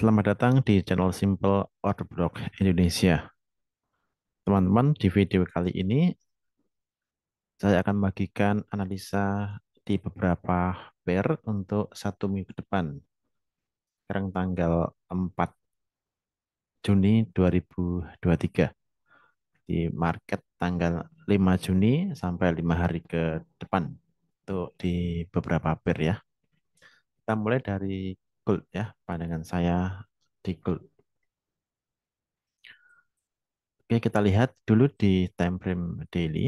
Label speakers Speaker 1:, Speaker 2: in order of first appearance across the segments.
Speaker 1: Selamat datang di channel Simple Block Indonesia. Teman-teman, di video kali ini saya akan bagikan analisa di beberapa pair untuk satu minggu ke depan. Sekarang tanggal 4 Juni 2023. Di market tanggal 5 Juni sampai 5 hari ke depan. Untuk di beberapa pair ya. Kita mulai dari gold ya pandangan saya di gold oke kita lihat dulu di time frame daily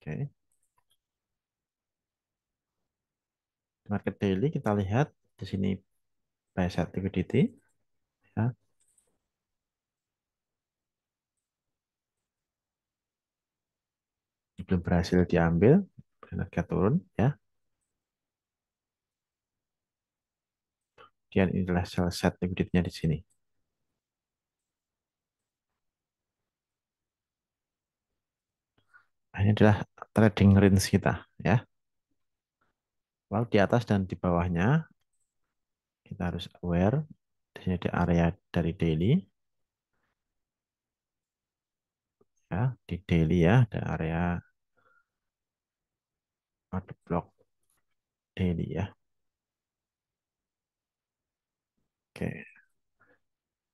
Speaker 1: oke market daily kita lihat di sini buy side liquidity ya belum berhasil diambil kita turun ya Kemudian inilah sel set liquidity-nya di sini. Nah, ini adalah trading range kita ya. Lalu di atas dan di bawahnya kita harus aware di sini di area dari daily. Ya, di daily ya ada area of block daily ya. Oke.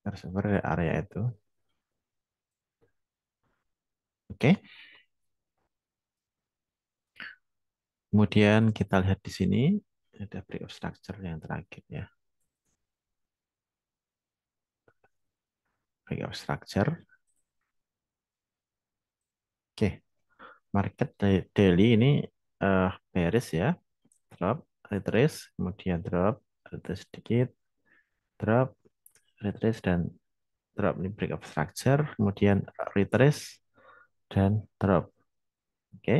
Speaker 1: Narasumber di area itu. Oke. Kemudian kita lihat di sini ada brief of structure yang terakhir ya. Brief of structure. Oke. Market daily ini uh, bearish ya. Drop, retrace, kemudian drop, retrace sedikit, drop, retrace, dan drop. Ini break of structure, kemudian retrace, dan drop. Oke.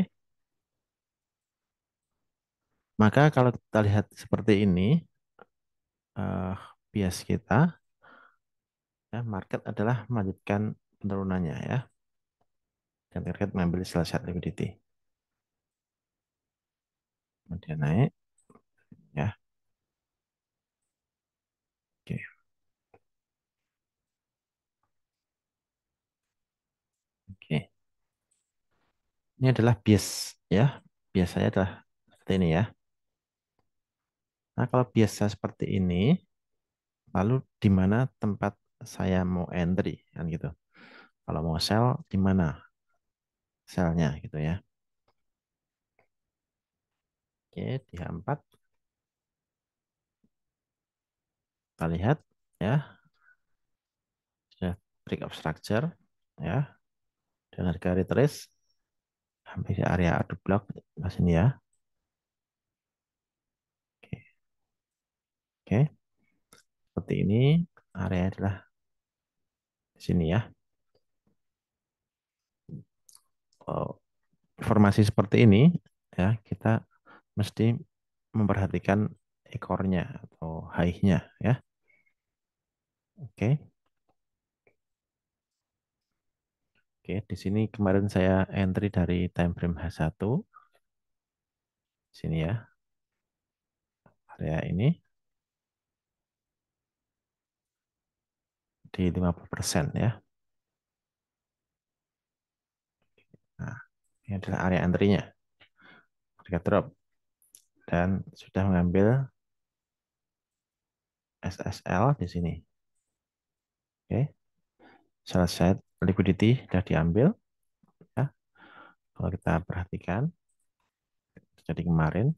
Speaker 1: Maka kalau kita lihat seperti ini, uh, bias kita, ya, market adalah melanjutkan penurunannya ya. Dan market mengambil salah satu liquidity. Kemudian naik. Ya, Ini adalah bias ya. biasanya adalah seperti ini ya. Nah, kalau biasa seperti ini, lalu di mana tempat saya mau entry kan gitu. Kalau mau sell di mana selnya gitu ya. Oke, di H4. Kita lihat ya. Sudah break of structure ya. Dan harga retrace hampir area adu blok mas ini ya oke oke seperti ini area adalah sini ya oh, formasi seperti ini ya kita mesti memperhatikan ekornya atau haihnya ya oke Oke, di sini kemarin saya entry dari time frame H1. Di sini ya. Area ini. Di 50% ya. Nah, ini adalah area entri-nya mereka drop. Dan sudah mengambil SSL di sini. Oke. Selesai liquidity sudah diambil. Ya. Kalau kita perhatikan, jadi kemarin,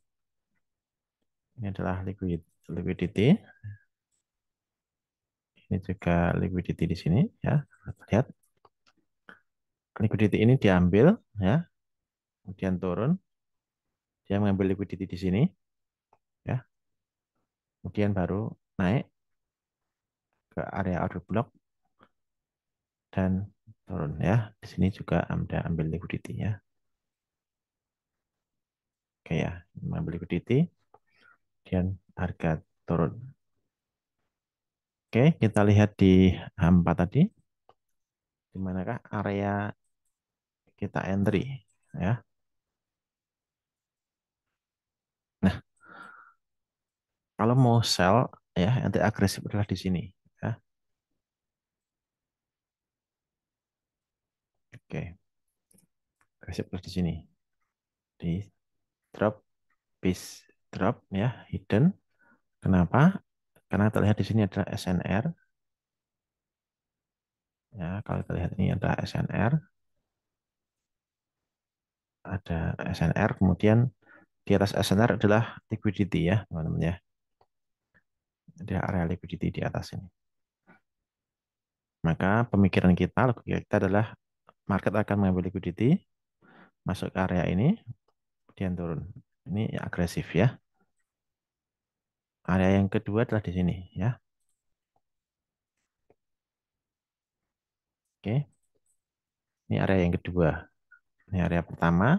Speaker 1: ini adalah liquid, liquidity. Ini juga liquidity di sini. ya Lihat. Liquidity ini diambil, ya kemudian turun. Dia mengambil liquidity di sini. ya Kemudian baru naik ke area order block dan turun ya. Di sini juga Anda ambil liquidity ya. Oke ya, ambil liquidity. Kemudian harga turun. Oke, kita lihat di H4 tadi. Di manakah area kita entry ya. Nah, kalau mau sell ya nanti agresif adalah di sini Oke. Kasih plus di sini. Di drop base drop ya, hidden. Kenapa? Karena terlihat di sini ada SNR. Ya, kalau terlihat ini ada SNR. Ada SNR, kemudian di atas SNR adalah liquidity ya, teman-teman ya. Ada area liquidity di atas ini. Maka pemikiran kita, logika kita adalah market akan mengambil liquidity, masuk ke area ini, kemudian turun. Ini agresif ya. Area yang kedua adalah di sini ya. Oke. Ini area yang kedua. Ini area pertama.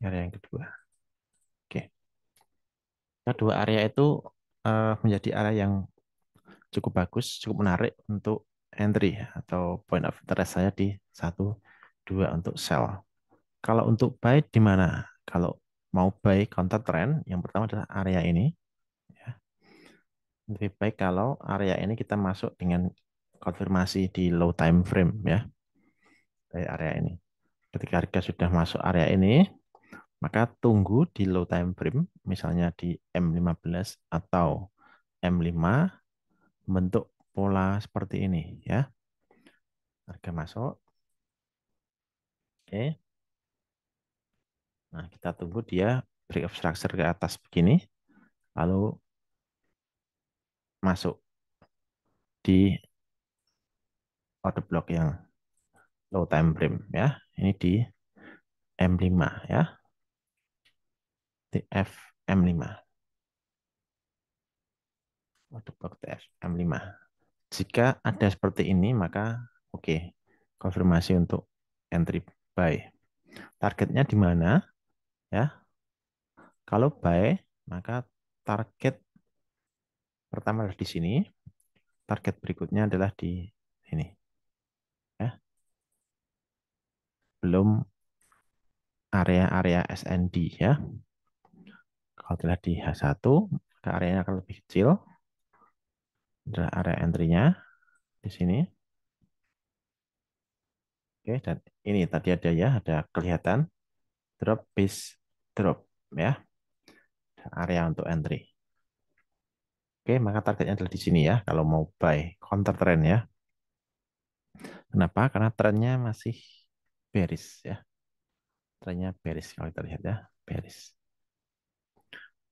Speaker 1: Ini area yang kedua. Oke. Kedua area itu eh, menjadi area yang cukup bagus, cukup menarik untuk entry atau point of interest saya di 1, 2 untuk sell. Kalau untuk buy di mana? Kalau mau buy counter trend, yang pertama adalah area ini. Ya. Lebih baik kalau area ini kita masuk dengan konfirmasi di low time frame ya dari area ini. Ketika harga sudah masuk area ini, maka tunggu di low time frame, misalnya di M15 atau M5 membentuk pola seperti ini ya. Harga masuk. Oke. Nah, kita tunggu dia break of structure ke atas begini. Lalu masuk di order block yang low time frame ya. Ini di M5 ya. di F M5 untuk waktu M5. Jika ada seperti ini, maka oke, okay, konfirmasi untuk entry buy. Targetnya di mana? Ya. Kalau buy, maka target pertama adalah di sini. Target berikutnya adalah di sini. Ya. Belum area-area SND ya. Kalau telah di H1, ke areanya akan lebih kecil adalah area entry-nya di sini. Oke, dan ini tadi ada ya, ada kelihatan drop base drop ya. Dan area untuk entry. Oke, maka targetnya adalah di sini ya, kalau mau buy counter trend ya. Kenapa? Karena trennya masih bearish ya. Trennya bearish kalau kita lihat ya, bearish.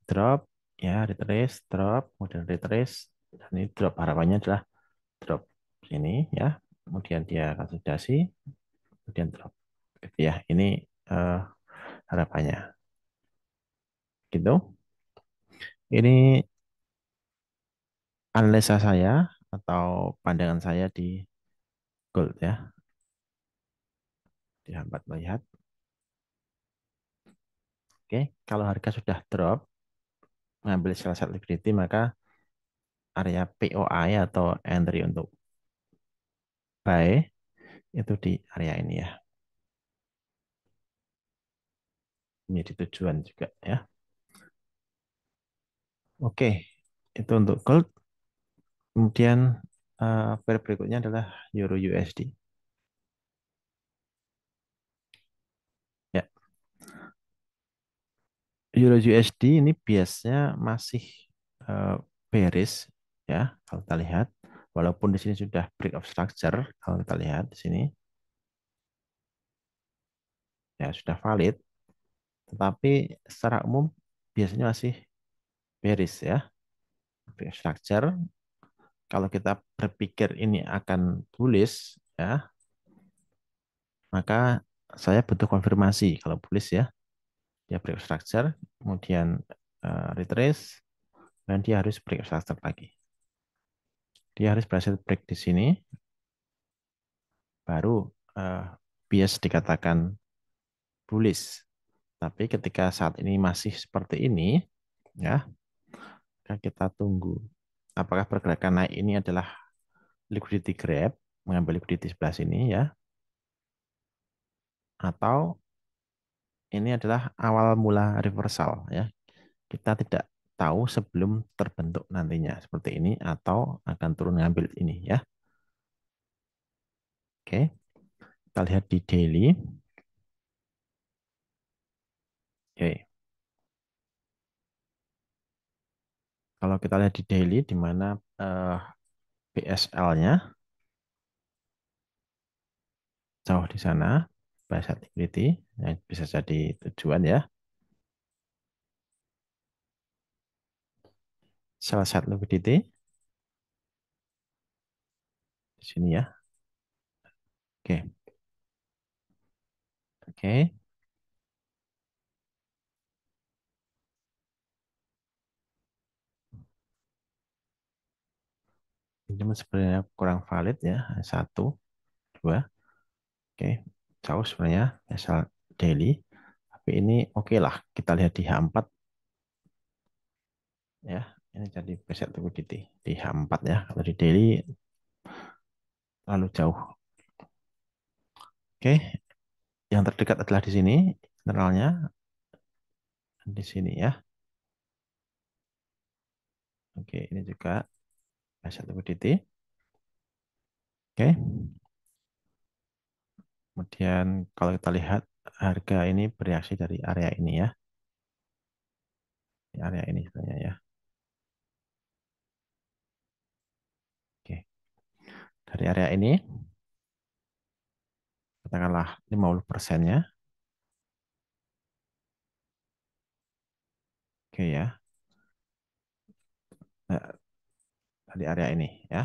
Speaker 1: Drop ya, retrace, drop, kemudian retrace, dan ini drop harapannya adalah drop ini ya kemudian dia konsolidasi kemudian drop gitu ya ini uh, harapannya gitu ini analisa saya atau pandangan saya di gold ya dihambat melihat oke kalau harga sudah drop mengambil salah satu liquidity maka area POI ya, atau entry untuk buy itu di area ini ya. Menjadi tujuan juga ya. Oke, itu untuk gold. Kemudian uh, eh, pair berikutnya adalah euro USD. Ya. Euro USD ini biasanya masih eh, bearish ya kalau kita lihat walaupun di sini sudah break of structure kalau kita lihat di sini ya sudah valid tetapi secara umum biasanya masih bearish ya break of structure kalau kita berpikir ini akan bullish ya maka saya butuh konfirmasi kalau bullish ya dia break of structure kemudian uh, eh, retrace dan dia harus break of structure lagi dia harus berhasil break di sini. Baru uh, bias dikatakan bullish. Tapi ketika saat ini masih seperti ini, ya, kita tunggu apakah pergerakan naik ini adalah liquidity grab, mengambil liquidity sebelah sini ya. Atau ini adalah awal mula reversal ya. Kita tidak tahu sebelum terbentuk nantinya seperti ini atau akan turun ngambil ini ya. Oke. Kita lihat di daily. Oke. Kalau kita lihat di daily di mana eh, PSL-nya jauh di sana, bahasa activity, yang bisa jadi tujuan ya. salah satu liquidity di sini ya. Oke. Okay. Oke. Okay. Ini sebenarnya kurang valid ya. Satu, dua. Oke. Okay. Jauh sebenarnya asal daily. Tapi ini oke okay lah. Kita lihat di H4. Ya ini jadi preset tunggu di, di H4 ya kalau di daily lalu jauh oke yang terdekat adalah di sini internalnya di sini ya oke ini juga preset liquidity oke kemudian kalau kita lihat harga ini bereaksi dari area ini ya di area ini sebenarnya ya dari area ini. Katakanlah 50 persennya. Oke ya. Nah, dari area ini ya.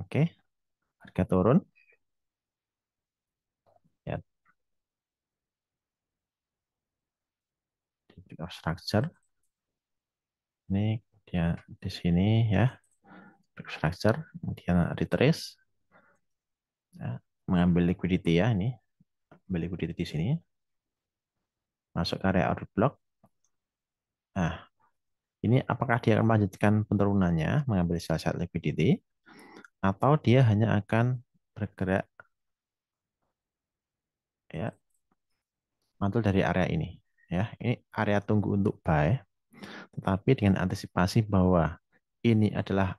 Speaker 1: Oke. Harga turun. Ya. Di structure. Ini dia ya, di sini ya back structure kemudian retrace ya, mengambil liquidity ya ini ambil liquidity di sini masuk ke area order block nah ini apakah dia akan melanjutkan penurunannya mengambil sell-side liquidity atau dia hanya akan bergerak ya mantul dari area ini ya ini area tunggu untuk buy tetapi dengan antisipasi bahwa ini adalah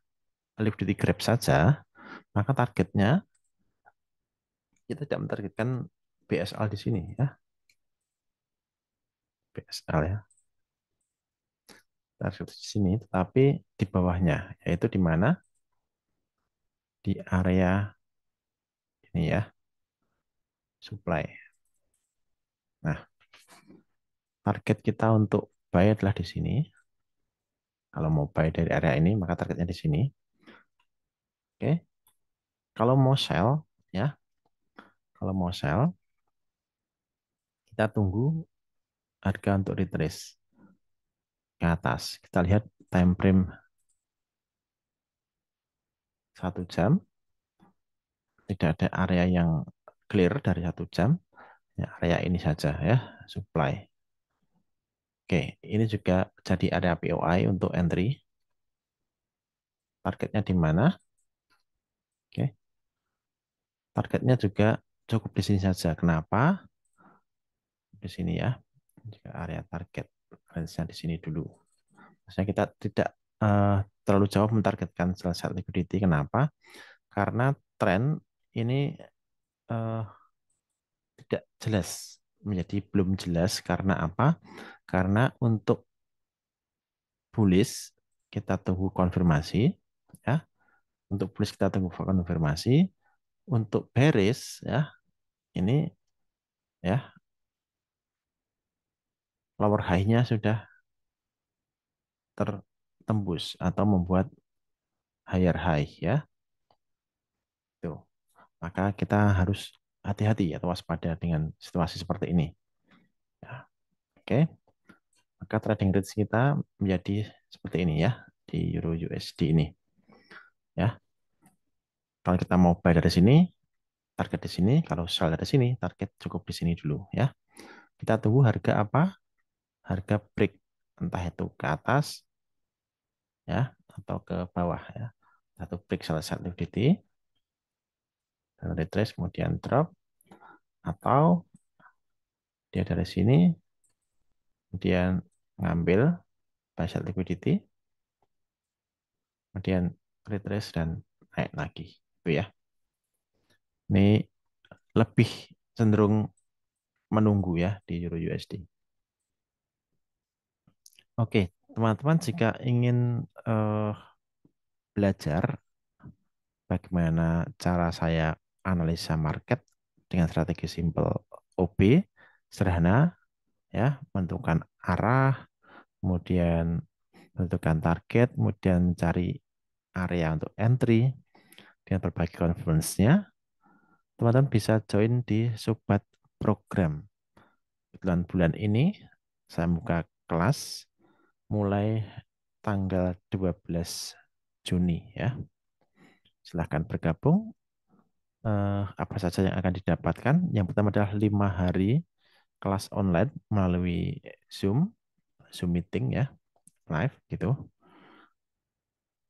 Speaker 1: liquidity grab saja, maka targetnya kita tidak menargetkan BSL di sini ya. BSL ya. Target di sini tetapi di bawahnya yaitu di mana? Di area ini ya. Supply. Nah, target kita untuk buy adalah di sini. Kalau mau buy dari area ini, maka targetnya di sini. Oke. Kalau mau sell, ya. Kalau mau sell, kita tunggu harga untuk retrace ke atas. Kita lihat time frame satu jam. Tidak ada area yang clear dari satu jam. Ya, area ini saja ya, supply. Oke, ini juga jadi area POI untuk entry. Targetnya di mana? Oke. Targetnya juga cukup di sini saja. Kenapa? Di sini ya. Jika area target range-nya di sini dulu. Maksudnya kita tidak uh, terlalu jauh mentargetkan selesai liquidity. Kenapa? Karena trend ini uh, tidak jelas menjadi belum jelas karena apa? Karena untuk bullish kita tunggu konfirmasi ya. Untuk bullish kita tunggu konfirmasi, untuk bearish ya. Ini ya. Lower high-nya sudah tertembus atau membuat higher high ya. Tuh. Maka kita harus hati-hati atau waspada dengan situasi seperti ini. Ya. Oke. Okay. Maka trading rate kita menjadi seperti ini ya di euro USD ini. Ya. Kalau kita mau buy dari sini, target di sini, kalau sell dari sini, target cukup di sini dulu ya. Kita tunggu harga apa? Harga break entah itu ke atas ya atau ke bawah ya. Satu break salah satu titik retrace kemudian drop atau dia dari sini kemudian ngambil partial liquidity kemudian retrace dan naik lagi itu ya. Ini lebih cenderung menunggu ya di Euro USD. Oke, teman-teman jika ingin uh, belajar bagaimana cara saya analisa market dengan strategi simple OB sederhana ya menentukan arah kemudian menentukan target kemudian mencari area untuk entry dengan berbagai conference-nya teman-teman bisa join di Sobat Program bulan bulan ini saya buka kelas mulai tanggal 12 Juni ya silahkan bergabung Eh, apa saja yang akan didapatkan. Yang pertama adalah lima hari kelas online melalui Zoom, Zoom meeting ya, live gitu.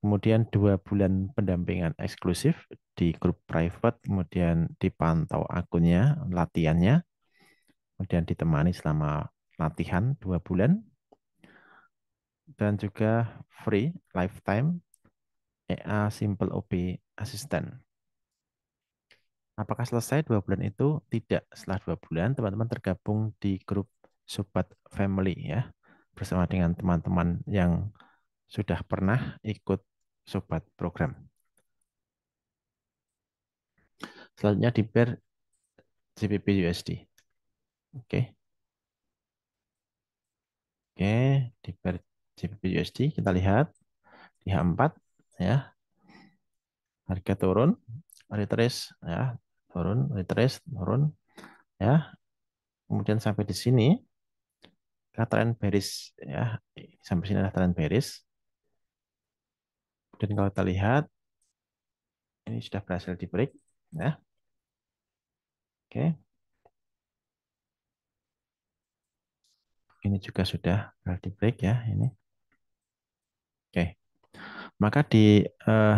Speaker 1: Kemudian dua bulan pendampingan eksklusif di grup private, kemudian dipantau akunnya, latihannya, kemudian ditemani selama latihan dua bulan, dan juga free lifetime EA Simple OP Assistant. Apakah selesai dua bulan itu? Tidak. Setelah dua bulan, teman-teman tergabung di grup Sobat Family ya, bersama dengan teman-teman yang sudah pernah ikut Sobat Program. Selanjutnya di pair e CPP USD. Oke. Oke, di pair e CPP USD kita lihat di H4 ya. Harga turun, retrace ya, turun, retrace, turun. Ya. Kemudian sampai di sini trend Beris ya. Sampai sini adalah trend Beris. Dan kalau kita lihat ini sudah berhasil di break ya. Oke. Ini juga sudah berhasil di break ya ini. Oke. Maka di eh,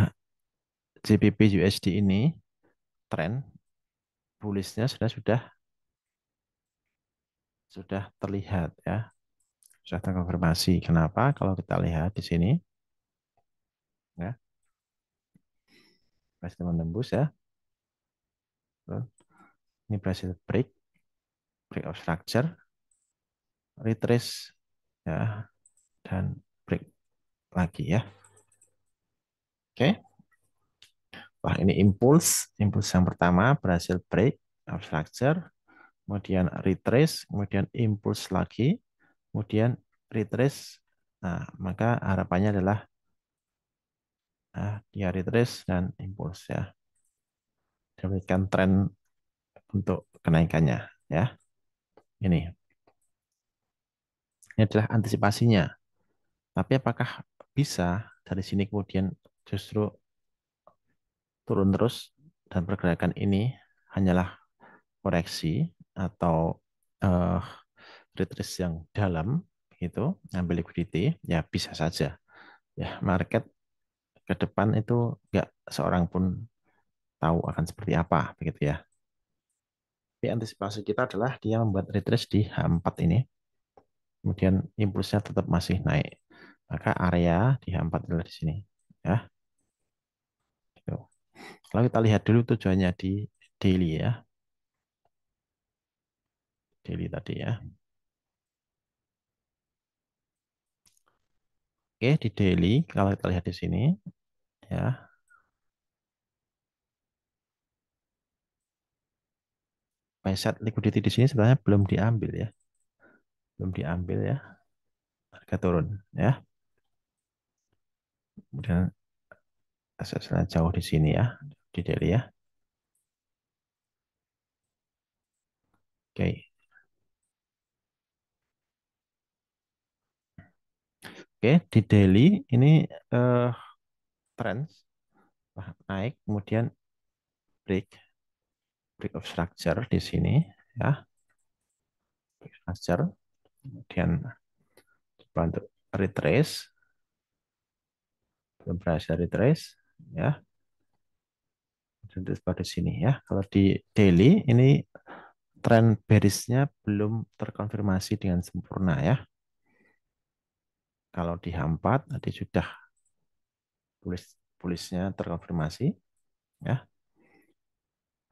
Speaker 1: JPP USD ini tren bullishnya sudah sudah sudah terlihat ya. Sudah terkonfirmasi. Kenapa? Kalau kita lihat di sini ya. Berhasil menembus ya. Ini berhasil break break of structure, retrace ya dan break lagi ya. Oke. Okay. Wah, ini impuls. Impuls yang pertama berhasil break structure, kemudian retrace, kemudian impuls lagi, kemudian retrace. Nah, maka harapannya adalah nah, dia retrace dan impuls ya. Dapatkan tren untuk kenaikannya ya. Ini. Ini adalah antisipasinya. Tapi apakah bisa dari sini kemudian justru turun terus dan pergerakan ini hanyalah koreksi atau uh, eh, retrace yang dalam gitu ngambil liquidity ya bisa saja ya market ke depan itu nggak seorang pun tahu akan seperti apa begitu ya tapi antisipasi kita adalah dia membuat retrace di H4 ini kemudian impulsnya tetap masih naik maka area di H4 adalah di sini ya kalau kita lihat dulu tujuannya di daily ya. Daily tadi ya. Oke, di daily kalau kita lihat di sini ya. Mindset liquidity di sini sebenarnya belum diambil ya. Belum diambil ya. Harga turun ya. Kemudian asetnya jauh di sini ya. Di gitu Delhi ya. Oke. Oke, di daily ini uh, eh, trends naik, kemudian break break of structure di sini ya. Break structure kemudian coba untuk retrace belum berhasil retrace ya Identitas pada sini ya. Kalau di daily ini tren bearishnya belum terkonfirmasi dengan sempurna ya. Kalau di H4 tadi sudah tulis tulisnya terkonfirmasi ya.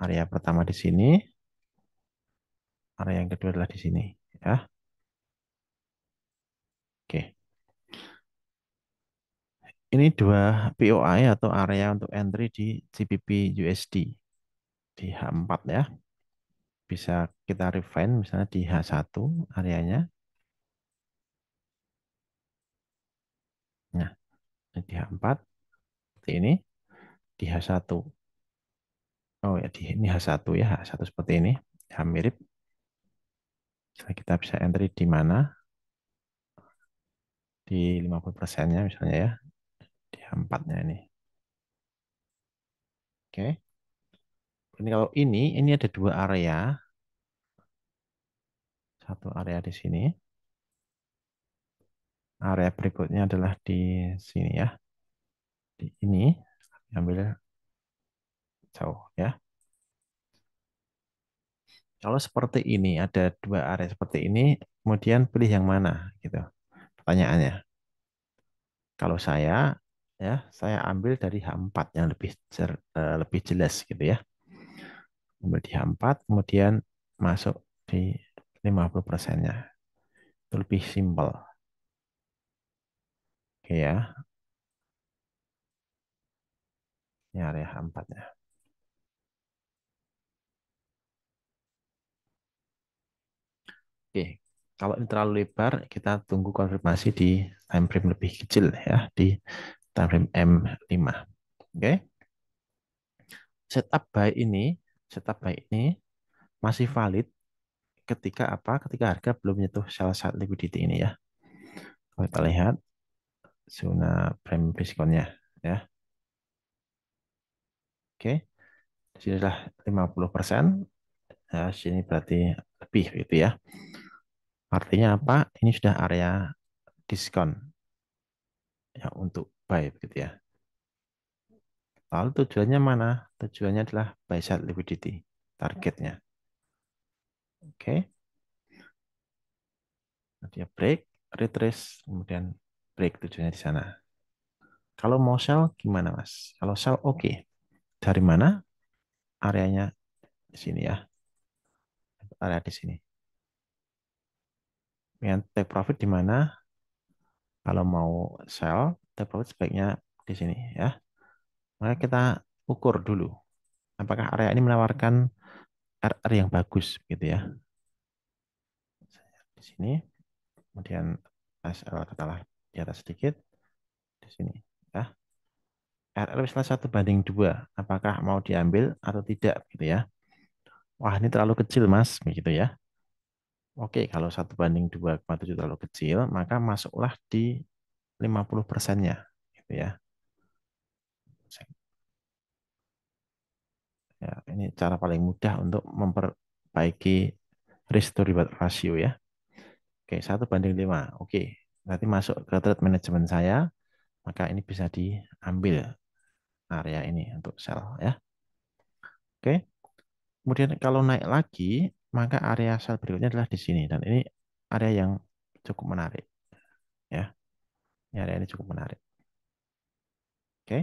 Speaker 1: Area pertama di sini. Area yang kedua adalah di sini ya. Ini dua POI atau area untuk entry di GBP USD di H4 ya. Bisa kita refine misalnya di H1 areanya. Nah, di H4 seperti ini di H1. Oh ya, di ini H1 ya, H1 seperti ini. H mirip. Kita bisa entry di mana? Di 50 nya misalnya ya, empatnya ini. Oke. Ini kalau ini, ini ada dua area. Satu area di sini. Area berikutnya adalah di sini ya. Di ini. Ambil jauh ya. Kalau seperti ini, ada dua area seperti ini, kemudian pilih yang mana? gitu Pertanyaannya. Kalau saya, ya saya ambil dari H4 yang lebih cer, uh, lebih jelas gitu ya ambil di H4 kemudian masuk di 50 persennya itu lebih simpel oke ya ini area H4 nya oke kalau ini terlalu lebar kita tunggu konfirmasi di time frame lebih kecil ya di frame M5. Oke. Okay. Setup buy ini, setup buy ini masih valid ketika apa? Ketika harga belum menyentuh salah satu liquidity ini ya. Kalau kita lihat zona prime diskonnya ya. Oke. Di sinilah 50%. Nah, sini berarti lebih gitu ya. Artinya apa? Ini sudah area diskon. Ya, untuk baik gitu ya. Lalu tujuannya mana? Tujuannya adalah buy side liquidity, targetnya. Oke. Okay. Dia break, retrace, kemudian break tujuannya di sana. Kalau mau sell gimana mas? Kalau sell oke. Okay. Dari mana? Areanya di sini ya. Area di sini. Yang take profit di mana? Kalau mau sell take profit sebaiknya di sini ya. Maka kita ukur dulu apakah area ini menawarkan RR yang bagus gitu ya. Di sini kemudian SL katalah di atas sedikit di sini ya. RR misalnya satu banding dua, apakah mau diambil atau tidak gitu ya. Wah ini terlalu kecil mas, begitu ya. Oke, kalau satu banding 2,7 terlalu kecil, maka masuklah di 50 persennya gitu ya. ya ini cara paling mudah untuk memperbaiki risk to reward ratio ya oke satu banding 5 oke nanti masuk ke trade management saya maka ini bisa diambil area ini untuk sell ya oke kemudian kalau naik lagi maka area sell berikutnya adalah di sini dan ini area yang cukup menarik ya ini area ini cukup menarik. Oke.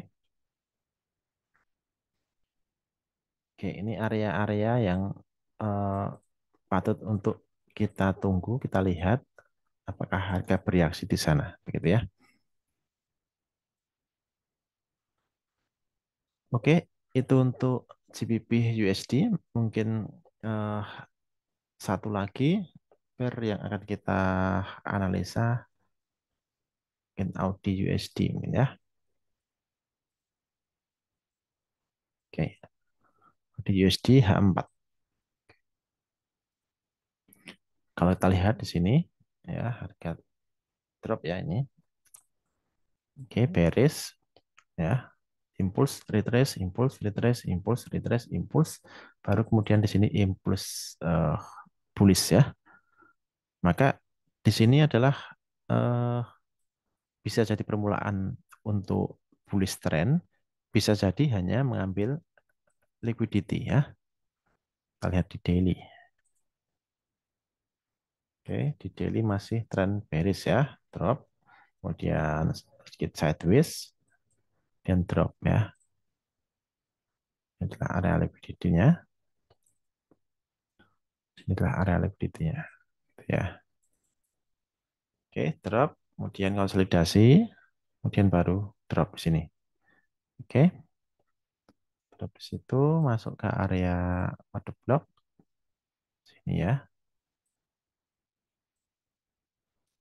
Speaker 1: Oke, ini area-area yang uh, patut untuk kita tunggu, kita lihat apakah harga bereaksi di sana, begitu ya. Oke, itu untuk GBP USD. Mungkin uh, satu lagi per yang akan kita analisa Mungkin Audi USD mungkin ya. Oke. Audi USD H4. Kalau kita lihat di sini ya harga drop ya ini. Oke, hmm. bearish ya. Impuls, retrace, impuls, retrace, impuls, retrace, impuls. Baru kemudian di sini impuls uh, bullish ya. Maka di sini adalah uh, bisa jadi permulaan untuk bullish trend, bisa jadi hanya mengambil liquidity ya. Kita lihat di daily. Oke, di daily masih trend bearish ya, drop. Kemudian sedikit sideways dan drop ya. Ini adalah area liquidity-nya. Ini adalah area liquidity-nya. Gitu ya. Oke, drop kemudian konsolidasi, kemudian baru drop di sini. Oke. Okay. Drop di situ, masuk ke area order block. Sini ya.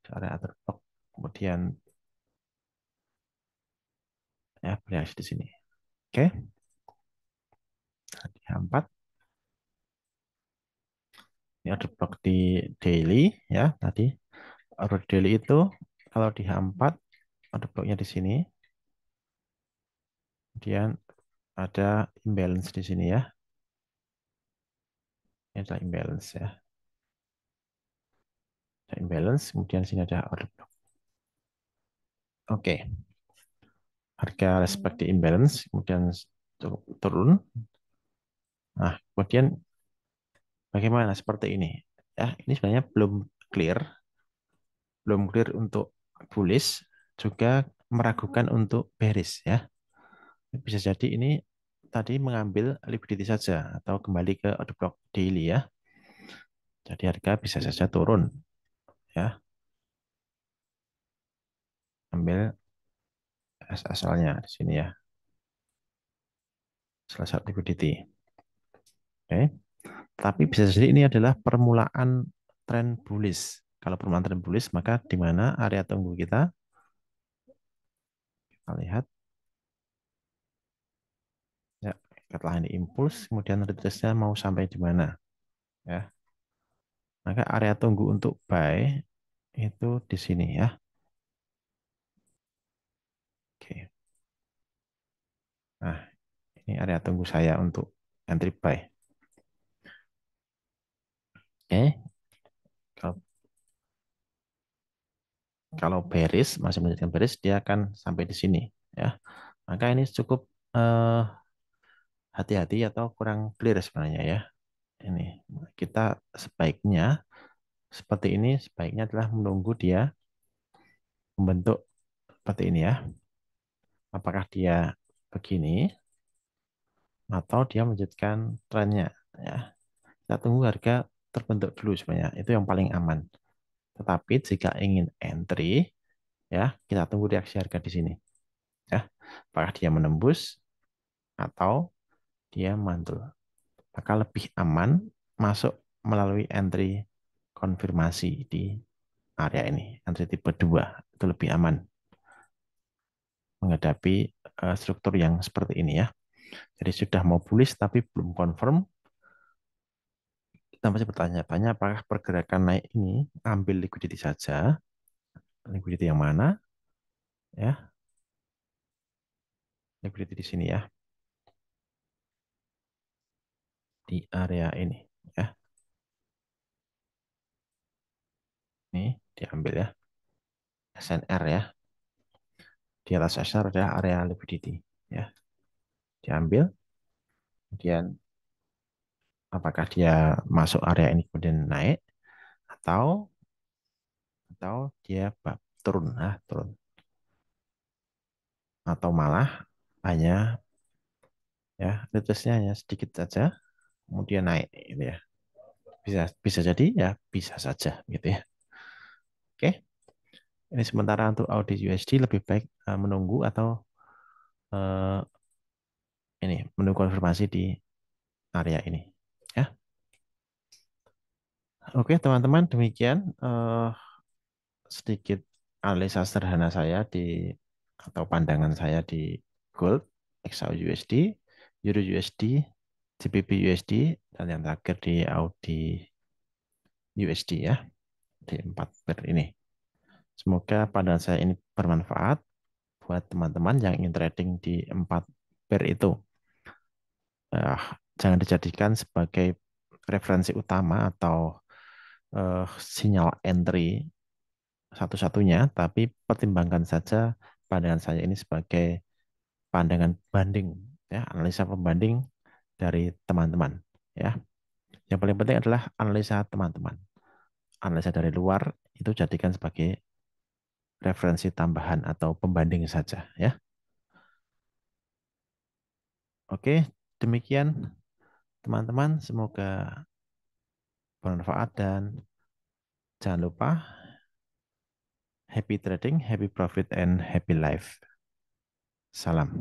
Speaker 1: Ke area order block. Kemudian ya, reaksi di sini. Oke. Okay. h Ini order block di daily ya tadi. Order daily itu kalau di H4 ada bloknya di sini. Kemudian ada imbalance di sini ya. Ini adalah imbalance ya. Ada imbalance, kemudian sini ada order block. Oke. Okay. Harga respect di imbalance, kemudian turun. Nah, kemudian bagaimana seperti ini? Ya, ini sebenarnya belum clear. Belum clear untuk bullish juga meragukan untuk bearish ya. Bisa jadi ini tadi mengambil liquidity saja atau kembali ke order block daily ya. Jadi harga bisa saja turun ya. Ambil asalnya di sini ya. Salah liquidity. Oke. Okay. Tapi bisa jadi ini adalah permulaan tren bullish kalau permanen tertulis, maka di mana area tunggu kita? Kita lihat. Ya, katakan ini impuls, kemudian retestnya mau sampai di mana? Ya. Maka area tunggu untuk buy itu di sini ya. Oke. Nah, ini area tunggu saya untuk entry buy. Oke, kalau beris masih menjadikan beris dia akan sampai di sini ya maka ini cukup eh, hati-hati eh, atau kurang clear sebenarnya ya ini kita sebaiknya seperti ini sebaiknya adalah menunggu dia membentuk seperti ini ya apakah dia begini atau dia menjadikan trennya ya kita tunggu harga terbentuk dulu sebenarnya itu yang paling aman tetapi jika ingin entry, ya kita tunggu reaksi harga di sini. Ya, apakah dia menembus atau dia mantul. Maka lebih aman masuk melalui entry konfirmasi di area ini, entry tipe 2. Itu lebih aman menghadapi eh, struktur yang seperti ini ya. Jadi sudah mau bullish tapi belum confirm, kita masih bertanya-tanya apakah pergerakan naik ini ambil liquidity saja, liquidity yang mana, ya, liquidity di sini ya, di area ini ya, ini diambil ya, SNR ya, di atas SNR ada area liquidity ya, diambil, kemudian apakah dia masuk area ini kemudian naik atau atau dia bab turun nah turun atau malah hanya ya retestnya hanya sedikit saja kemudian naik gitu ya bisa bisa jadi ya bisa saja gitu ya oke ini sementara untuk audit USD lebih baik uh, menunggu atau uh, ini menunggu konfirmasi di area ini Oke, teman-teman, demikian uh, sedikit analisa sederhana saya di atau pandangan saya di gold, XAU USD, Euro USD, GBP USD, dan yang terakhir di Audi USD ya, di empat pair ini. Semoga pandangan saya ini bermanfaat buat teman-teman yang ingin trading di empat pair itu. Uh, jangan dijadikan sebagai referensi utama atau uh, sinyal entry satu-satunya, tapi pertimbangkan saja pandangan saya ini sebagai pandangan banding, ya, analisa pembanding dari teman-teman, ya. Yang paling penting adalah analisa teman-teman. Analisa dari luar itu jadikan sebagai referensi tambahan atau pembanding saja, ya. Oke, demikian teman-teman, semoga bermanfaat dan jangan lupa happy trading, happy profit, and happy life. Salam.